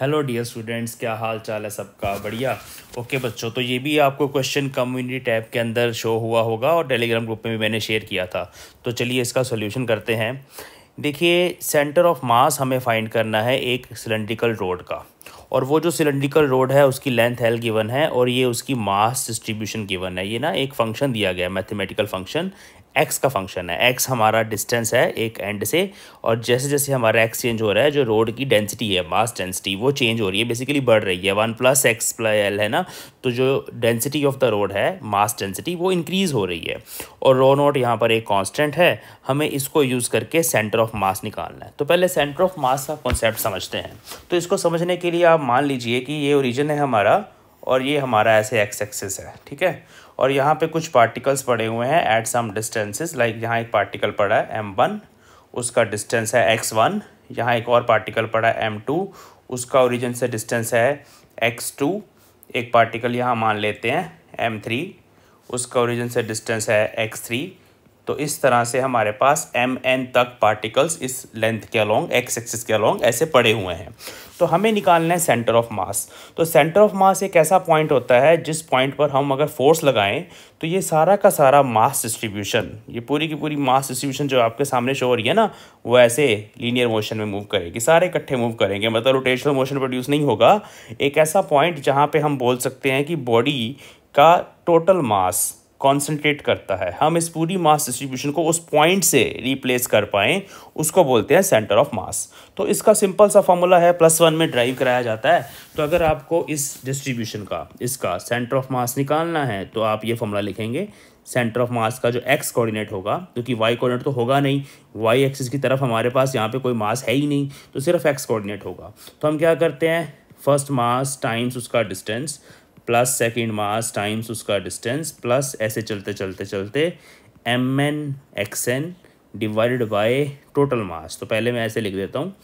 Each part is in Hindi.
हेलो डियर स्टूडेंट्स क्या हाल चाल है सबका बढ़िया ओके बच्चों तो ये भी आपको क्वेश्चन कम्युनिटी टैब के अंदर शो हुआ होगा और टेलीग्राम ग्रुप में भी मैंने शेयर किया था तो चलिए इसका सोल्यूशन करते हैं देखिए सेंटर ऑफ मास हमें फाइंड करना है एक सिलेंड्रिकल रोड का और वो जो सिलेंड्रिकल रोड है उसकी लेंथ एल गिवन है और ये उसकी मास डिस्ट्रीब्यूशन गिवन है ये ना एक फंक्शन दिया गया मैथमेटिकल फंक्शन एक्स का फंक्शन है एक्स हमारा डिस्टेंस है एक एंड से और जैसे जैसे हमारा एक्स चेंज हो रहा है जो रोड की डेंसिटी है मास डेंसिटी वो चेंज हो रही है बेसिकली बढ़ रही है one plus X plus L है ना तो जो डेंसिटी ऑफ द रोड है मास डेंसिटी वो इंक्रीज़ हो रही है और रो नोट यहाँ पर एक कॉन्स्टेंट है हमें इसको यूज़ करके सेंटर ऑफ मास निकालना है तो पहले सेंटर ऑफ मास का कॉन्सेप्ट समझते हैं तो इसको समझने के लिए आप मान लीजिए कि ये ओरिजन है हमारा और ये हमारा ऐसे एक्स एक्सिस है ठीक है और यहाँ पे कुछ पार्टिकल्स पड़े हुए हैं एट सम डिस्टेंसेस लाइक यहाँ एक पार्टिकल पड़ा है एम वन उसका डिस्टेंस है एक्स वन यहाँ एक और पार्टिकल पड़ा है एम टू उसका ओरिजिन से डिस्टेंस है एक्स टू एक पार्टिकल यहाँ मान लेते हैं एम थ्री उसका ओरिजिन से डिस्टेंस है एक्स थ्री तो इस तरह से हमारे पास एम एन तक पार्टिकल्स इस लेंथ के अलोंग एक्स एक्सिस के अलोंग ऐसे पड़े हुए हैं तो हमें निकालना है सेंटर ऑफ मास तो सेंटर ऑफ मास एक ऐसा पॉइंट होता है जिस पॉइंट पर हम अगर फोर्स लगाएं तो ये सारा का सारा मास डिस्ट्रीब्यूशन ये पूरी की पूरी मास डिस्ट्रीब्यूशन जो आपके सामने शो हो रही है ना वो ऐसे लीनियर मोशन में मूव करेगी सारे इकट्ठे मूव करेंगे मतलब रोटेशनल मोशन प्रोड्यूस नहीं होगा एक ऐसा पॉइंट जहाँ पर हम बोल सकते हैं कि बॉडी का टोटल मास कॉन्सेंट्रेट करता है हम इस पूरी मास डिस्ट्रीब्यूशन को उस पॉइंट से रिप्लेस कर पाएँ उसको बोलते हैं सेंटर ऑफ मास तो इसका सिंपल सा फॉर्मूला है प्लस वन में ड्राइव कराया जाता है तो अगर आपको इस डिस्ट्रीब्यूशन का इसका सेंटर ऑफ मास निकालना है तो आप ये फॉर्मूला लिखेंगे सेंटर ऑफ मास का जो एक्स कोऑर्डिनेट होगा क्योंकि वाई कोऑर्डिनेट तो होगा नहीं वाई एक्सिस की तरफ हमारे पास यहाँ पे कोई मास है ही नहीं तो सिर्फ एक्स कोऑर्डिनेट होगा तो हम क्या करते हैं फर्स्ट मास टाइम्स उसका distance plus second mass times उसका डिस्टेंस प्लस ऐसे चलते चलते चलते M N X N divided by total mass तो पहले मैं ऐसे लिख देता हूँ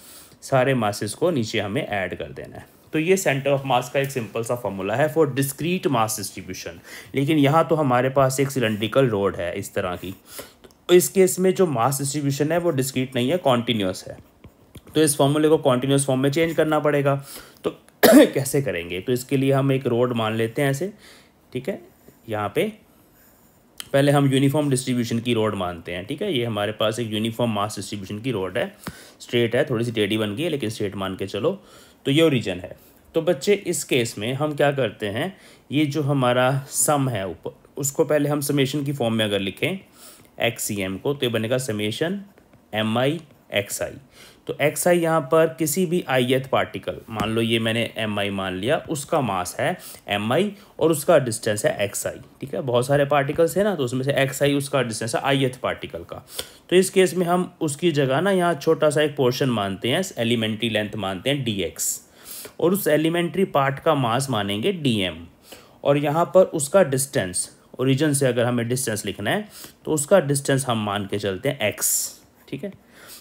सारे मासेस को नीचे हमें ऐड कर देना है तो ये सेंटर ऑफ मास का एक सिंपल सा फॉर्मूला है फॉर डिस्क्रीट मास डिस्ट्रीब्यूशन लेकिन यहाँ तो हमारे पास एक सिलेंड्रिकल रोड है इस तरह की तो इस केस में जो मास डिस्ट्रीब्यूशन है वो डिस्क्रीट नहीं है कॉन्टीन्यूस है तो इस फॉर्मूले को कॉन्टीन्यूस फॉर्म में चेंज करना पड़ेगा कैसे करेंगे तो इसके लिए हम एक रोड मान लेते हैं ऐसे ठीक है यहाँ पे पहले हम यूनिफॉर्म डिस्ट्रीब्यूशन की रोड मानते हैं ठीक है ये हमारे पास एक यूनिफॉर्म मास डिस्ट्रीब्यूशन की रोड है स्ट्रेट है थोड़ी सी टेढ़ी बन गई है लेकिन स्ट्रेट मान के चलो तो ये ओरिजन है तो बच्चे इस केस में हम क्या करते हैं ये जो हमारा सम है ऊपर उसको पहले हम समेशन की फॉर्म में अगर लिखें एक्स सी एम को तो ये बनेगा summation M I X I तो एक्स आई यहाँ पर किसी भी आई एथ पार्टिकल मान लो ये मैंने एम आई मान लिया उसका मास है एम आई और उसका डिस्टेंस है एक्स आई ठीक है बहुत सारे पार्टिकल्स है ना तो उसमें से एक्स आई उसका डिस्टेंस है आई एथ पार्टिकल का तो इस केस में हम उसकी जगह ना यहाँ छोटा सा एक पोर्शन मानते हैं एलिमेंट्री लेंथ मानते हैं डी एक्स और उस एलिमेंट्री पार्ट का मास मानेंगे डी एम और यहाँ पर उसका डिस्टेंस ओरिजिन से अगर हमें डिस्टेंस लिखना है तो उसका डिस्टेंस हम मान के चलते हैं एक्स ठीक है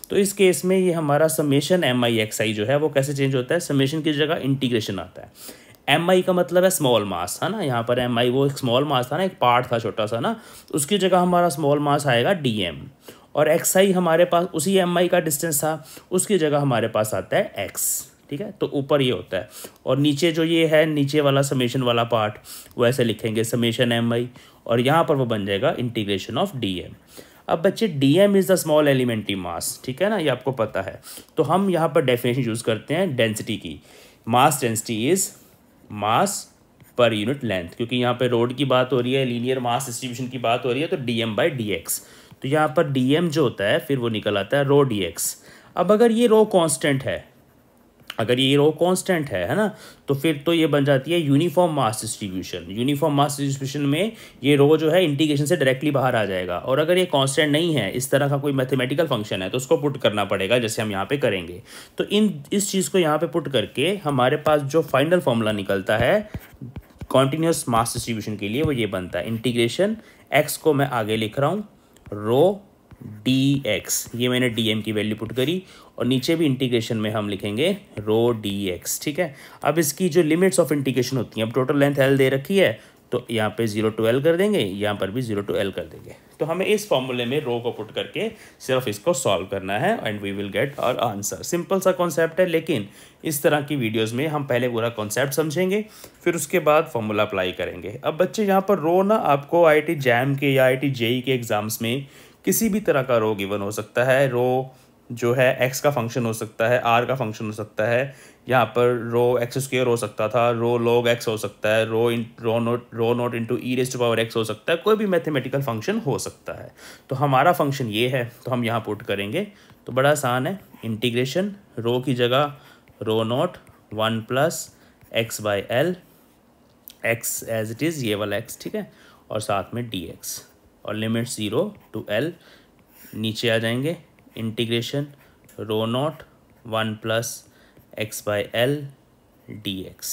तो इस केस में ये हमारा summation M I X I जो है वो कैसे चेंज होता है समेशन की जगह इंटीग्रेशन आता है एम आई का मतलब है स्मॉल मास है ना यहाँ पर एम आई वो एक स्मॉल मास था ना एक पार्ट था छोटा सा ना उसकी जगह हमारा स्मॉल मास आएगा डी एम और एक्स आई हमारे पास उसी एम आई का डिस्टेंस था उसकी जगह हमारे पास आता है एक्स ठीक है तो ऊपर ये होता है और नीचे जो ये है नीचे वाला समेशन वाला पार्ट वो ऐसे लिखेंगे समेशन एम आई और यहाँ पर वो बन जाएगा इंटीग्रेशन ऑफ डी एम अब बच्चे D M is the small elementary mass ठीक है ना ये आपको पता है तो हम यहाँ पर डेफिनेशन यूज़ करते हैं डेंसिटी की mass density is mass per unit length क्योंकि यहाँ पे रोड की बात हो रही है लीनियर मास डिस्ट्रीब्यूशन की बात हो रही है तो D M by D X तो यहाँ पर डी एम जो होता है फिर वो निकल आता है रो डी एक्स अब अगर ये रो कॉन्स्टेंट है अगर ये रो कांस्टेंट है है ना तो फिर तो ये बन जाती है uniform mass distribution uniform mass distribution में ये रो जो है इंटीग्रेशन से डायरेक्टली बाहर आ जाएगा और अगर ये कांस्टेंट नहीं है इस तरह का कोई मैथमेटिकल फंक्शन है तो उसको पुट करना पड़ेगा जैसे हम यहाँ पर करेंगे तो इन इस चीज़ को यहाँ पर पुट करके हमारे पास जो फाइनल फॉर्मूला निकलता है कॉन्टीन्यूस मास डिस्ट्रीब्यूशन के लिए वो ये बनता है इंटीग्रेशन एक्स को मैं आगे लिख रहा हूँ रो डी एक्स ये मैंने डी एम की वैल्यू पुट करी और नीचे भी इंटीग्रेशन में हम लिखेंगे रो डी एक्स ठीक है अब इसकी जो लिमिट्स ऑफ इंटीग्रेशन होती हैं अब टोटल लेंथ एल दे रखी है तो यहाँ पे ज़ीरो टू एल कर देंगे यहाँ पर भी ज़ीरो टू एल कर देंगे तो हमें इस फॉर्मूले में रो को पुट करके सिर्फ इसको सॉल्व करना है and we will get our answer simple सा कॉन्सेप्ट है लेकिन इस तरह की वीडियोस में हम पहले पूरा कॉन्सेप्ट समझेंगे फिर उसके बाद फॉर्मूला अप्लाई करेंगे अब बच्चे यहाँ पर रो ना आपको आई जैम के या आई जेई e के एग्ज़ाम्स में किसी भी तरह का रो गिवन हो सकता है रो जो है एक्स का फंक्शन हो सकता है आर का फंक्शन हो सकता है यहाँ पर रो एक्स स्क्र हो सकता था रो लॉग एक्स हो सकता है rho in rho naught rho naught into E raised power X हो सकता है कोई भी मैथमेटिकल फंक्शन हो सकता है तो हमारा फंक्शन ये है तो हम यहाँ पुट करेंगे तो बड़ा आसान है इंटीग्रेशन रो की जगह rho naught one plus X by L X as it is ये वाला एक्स ठीक है और साथ में डी एक्स और लिमिट ज़ीरो टू एल नीचे आ जाएंगे integration rho naught one plus X by L D X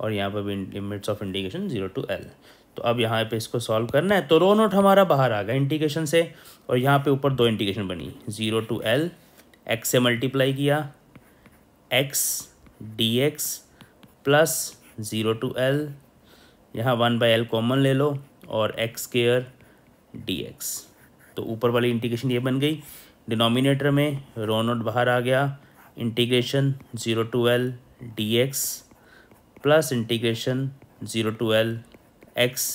और यहाँ पर भी limits of integration zero to L तो अब यहाँ पे इसको सॉल्व करना है तो रो नॉट हमारा बाहर आ गया इंटीग्रेशन से और यहाँ पे ऊपर दो इंटीग्रेशन बनी ज़ीरो टू एल एक्स से मल्टीप्लाई किया X D X plus zero to L यहाँ वन बाई एल कॉमन ले लो और एक्स केयर dx तो ऊपर वाली इंटीग्रेशन ये बन गई डिनोमिनेटर में रो नोट बाहर आ गया integration zero to L D X plus integration zero to L X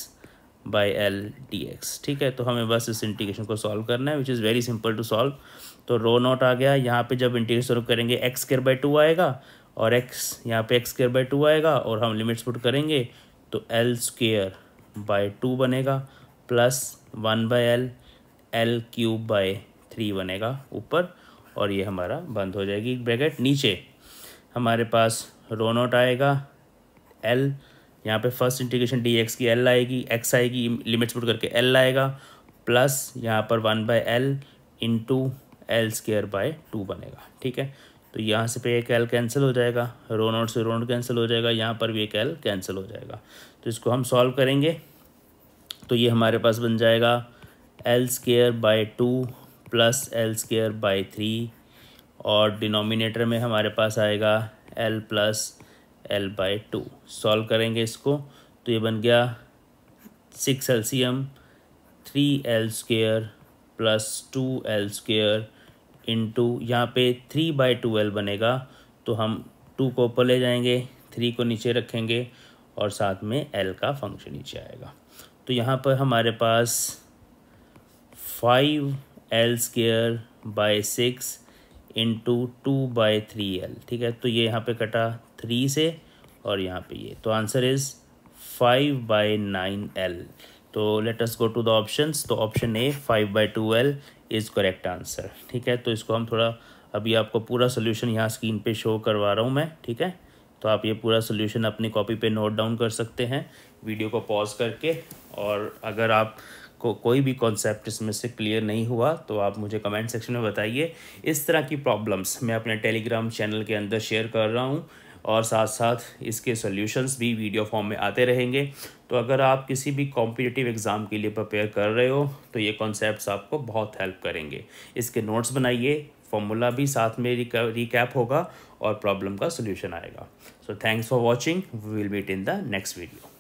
by L D X ठीक है तो हमें बस इस इंटीग्रेशन को सॉल्व करना है which is very simple to solve तो रो नोट आ गया यहाँ पे जब इंटीग्रेशन सॉल्व करेंगे एक्स स्केयर बाई टू आएगा और एक्स यहाँ पे एक्स स्केयर बाई टू आएगा और हम लिमिट्स पुट करेंगे तो एल स्केयर बाय टू बनेगा plus one by l l cube by three बनेगा ऊपर और ये हमारा बंद हो जाएगी ब्रैकेट नीचे हमारे पास रोनोट आएगा एल यहाँ पे फर्स्ट इंटीग्रेशन डी एक्स की एल आएगी एक्स आएगी लिमिट्स पुट करके एल आएगा प्लस यहाँ पर one by l into l square by two बनेगा ठीक है तो यहाँ से पे एक एल कैंसिल हो जाएगा रो नोट से रो नोट कैंसिल हो जाएगा यहाँ पर भी एक एल कैंसिल हो जाएगा तो इसको हम सॉल्व करेंगे तो ये हमारे पास बन जाएगा l square by two plus l square by three और डिनोमिनेटर में हमारे पास आएगा l plus l by two solve करेंगे इसको तो ये बन गया six l c m three l square plus two l square into यहाँ पर थ्री बाई टू एल बनेगा तो हम टू को ऊपर ले जाएंगे थ्री को नीचे रखेंगे और साथ में एल का फंक्शन नीचे आएगा तो यहाँ पर हमारे पास five l square by six into two by three l ठीक है तो ये यहाँ पे कटा थ्री से और यहाँ पे ये तो answer is five by nine l तो let us go to the options तो option a five by two l is correct answer ठीक है तो इसको हम थोड़ा अभी आपको पूरा सोल्यूशन यहाँ स्क्रीन पे शो करवा रहा हूँ मैं ठीक है तो आप ये पूरा सोल्यूशन अपनी कॉपी पे नोट डाउन कर सकते हैं वीडियो को पॉज करके और अगर आप को कोई भी कॉन्सेप्ट इसमें से क्लियर नहीं हुआ तो आप मुझे कमेंट सेक्शन में बताइए इस तरह की प्रॉब्लम्स मैं अपने टेलीग्राम चैनल के अंदर शेयर कर रहा हूँ और साथ साथ इसके सॉल्यूशंस भी वीडियो फॉर्म में आते रहेंगे तो अगर आप किसी भी कॉम्पिटिटिव एग्ज़ाम के लिए प्रपेयर कर रहे हो तो ये कॉन्सेप्ट आपको बहुत हेल्प करेंगे इसके नोट्स बनाइए फॉर्मूला भी साथ में रिकैप होगा और प्रॉब्लम का सोल्यूशन आएगा so thanks for watching we will meet in the next video